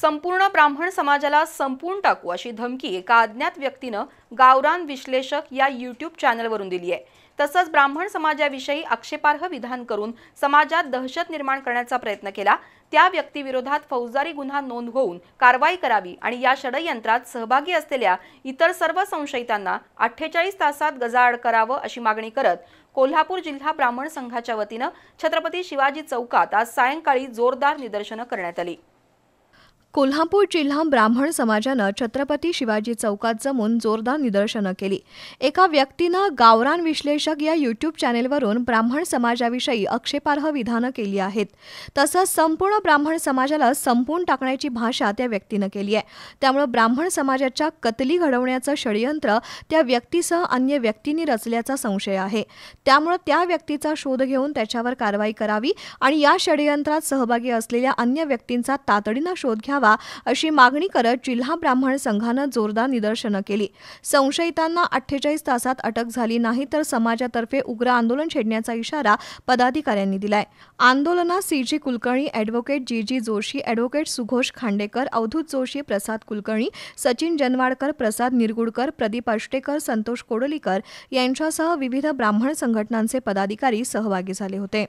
संपूर्ण ब्राह्मण समाजाला संपून टाकू अशी धमकी एका अज्ञात व्यक्तीनं गावरान विश्लेषक या यूट्यूब चॅनलवरून दिली आहे तसंच ब्राह्मण समाजाविषयी आक्षेपार्ह विधान करून समाजात दहशत निर्माण करण्याचा प्रयत्न केला त्या व्यक्तीविरोधात फौजदारी गुन्हा नोंद होऊन कारवाई करावी आणि या षडयंत्रात सहभागी असलेल्या इतर सर्व संशयितांना अठ्ठेचाळीस तासात गजाआड करावं अशी मागणी करत कोल्हापूर जिल्हा ब्राह्मण संघाच्या वतीनं छत्रपती शिवाजी चौकात आज सायंकाळी जोरदार निदर्शनं करण्यात आली कोल्हापूर जिल्हा ब्राह्मण समाजानं छत्रपती शिवाजी चौकात जमून जोरदार निदर्शनं केली एका व्यक्तीनं गावरान विश्लेषक या यूट्यूब चॅनेलवरून ब्राह्मण समाजाविषयी आक्षेपार्ह विधानं केली आहेत तसंच संपूर्ण ब्राह्मण समाजाला संपून टाकण्याची भाषा त्या व्यक्तीनं केली आहे त्यामुळे ब्राह्मण समाजाच्या कतली घडवण्याचं षडयंत्र त्या व्यक्तीसह अन्य व्यक्तींनी रचल्याचा संशय आहे त्यामुळे त्या व्यक्तीचा शोध घेऊन त्याच्यावर कारवाई करावी आणि या षडयंत्रात सहभागी असलेल्या अन्य व्यक्तींचा तातडीनं शोध घ्यावा अशी मागणी करत जिल्हा ब्राह्मण संघानं जोरदार निदर्शनं केली संशयितांना अठ्ठेचाळीस तासात अटक झाली नाही तर समाजातर्फे उग्र आंदोलन छेडण्याचा इशारा पदाधिकाऱ्यांनी दिलाय आंदोलनात G Kulkarni advocate G G Joshi advocate सुघोष खांडेकर अवधूत जोशी प्रसाद कुलकर्णी सचिन जनवाडकर प्रसाद निरगुडकर प्रदीप आष्टेकर संतोष कोडोलीकर यांच्यासह विविध ब्राह्मण संघटनांचे पदाधिकारी सहभागी झाले होते